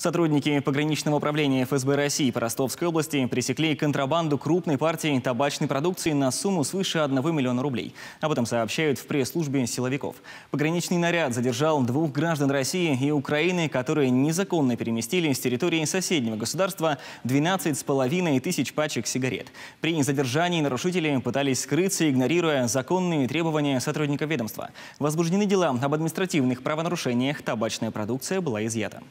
Сотрудники пограничного управления ФСБ России по Ростовской области пресекли контрабанду крупной партии табачной продукции на сумму свыше 1 миллиона рублей. Об этом сообщают в пресс-службе силовиков. Пограничный наряд задержал двух граждан России и Украины, которые незаконно переместили с территории соседнего государства 12,5 тысяч пачек сигарет. При задержании нарушители пытались скрыться, игнорируя законные требования сотрудников ведомства. Возбуждены дела об административных правонарушениях, табачная продукция была изъята.